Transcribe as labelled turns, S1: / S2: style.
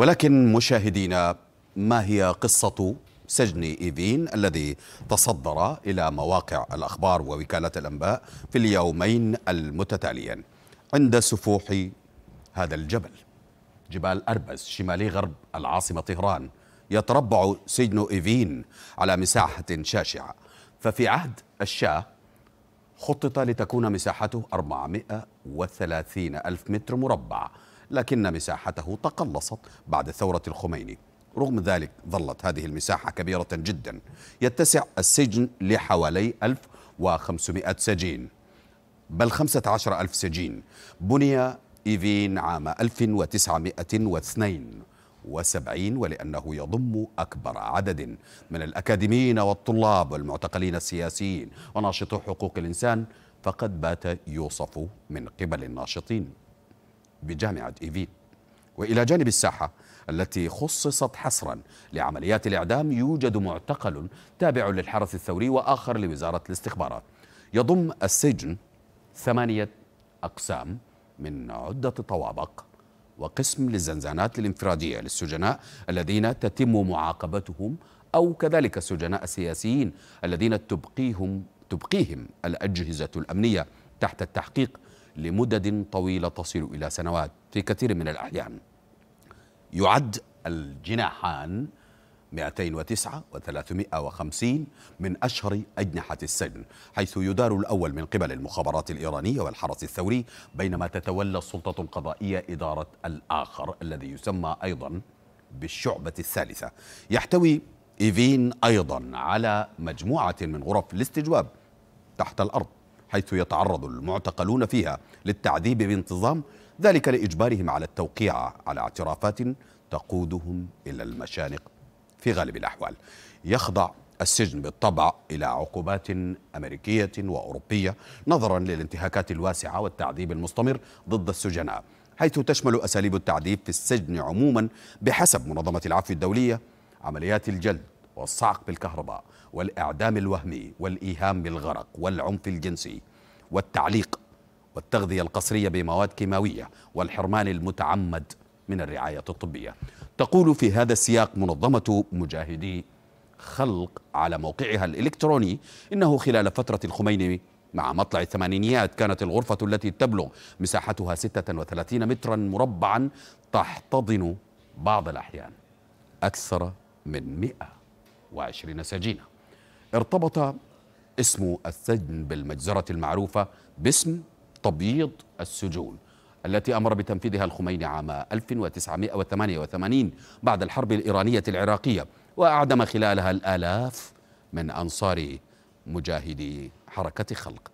S1: ولكن مشاهدينا ما هي قصة سجن إيفين الذي تصدر إلى مواقع الأخبار ووكالة الأنباء في اليومين المتتاليين عند سفوح هذا الجبل جبال أربز شمالي غرب العاصمة طهران يتربع سجن إيفين على مساحة شاشعة ففي عهد الشاه خطط لتكون مساحته 430 ألف متر مربع لكن مساحته تقلصت بعد ثورة الخميني رغم ذلك ظلت هذه المساحة كبيرة جدا يتسع السجن لحوالي 1500 سجين بل 15 ألف سجين بني إيفين عام 1972 وسبعين ولأنه يضم أكبر عدد من الأكاديميين والطلاب والمعتقلين السياسيين وناشطو حقوق الإنسان فقد بات يوصف من قبل الناشطين بجامعة إيفي وإلى جانب الساحة التي خصصت حصرا لعمليات الإعدام يوجد معتقل تابع للحرس الثوري وآخر لوزارة الاستخبارات يضم السجن ثمانية أقسام من عدة طوابق وقسم للزنزانات الانفرادية للسجناء الذين تتم معاقبتهم أو كذلك السجناء السياسيين الذين تبقيهم تبقيهم الأجهزة الأمنية تحت التحقيق لمدد طويلة تصل إلى سنوات في كثير من الأحيان يعد الجناحان 209 و350 من أشهر أجنحة السجن حيث يدار الأول من قبل المخابرات الإيرانية والحرس الثوري بينما تتولى السلطة القضائية إدارة الآخر الذي يسمى أيضا بالشعبة الثالثة يحتوي إيفين أيضا على مجموعة من غرف الاستجواب تحت الأرض حيث يتعرض المعتقلون فيها للتعذيب بانتظام ذلك لإجبارهم على التوقيع على اعترافات تقودهم إلى المشانق في غالب الأحوال يخضع السجن بالطبع إلى عقوبات أمريكية وأوروبية نظرا للانتهاكات الواسعة والتعذيب المستمر ضد السجناء حيث تشمل أساليب التعذيب في السجن عموما بحسب منظمة العفو الدولية عمليات الجلد والصعق بالكهرباء والإعدام الوهمي والإيهام بالغرق والعنف الجنسي والتعليق والتغذية القسرية بمواد كيماوية والحرمان المتعمد من الرعاية الطبية تقول في هذا السياق منظمة مجاهدي خلق على موقعها الإلكتروني إنه خلال فترة الخميني مع مطلع الثمانينيات كانت الغرفة التي تبلغ مساحتها 36 مترا مربعا تحتضن بعض الأحيان أكثر من 100 وعشرين سجينا ارتبط اسم السجن بالمجزرة المعروفة باسم تبييض السجون التي أمر بتنفيذها الخميني عام 1988 بعد الحرب الإيرانية العراقية وأعدم خلالها الآلاف من أنصار مجاهدي حركة خلق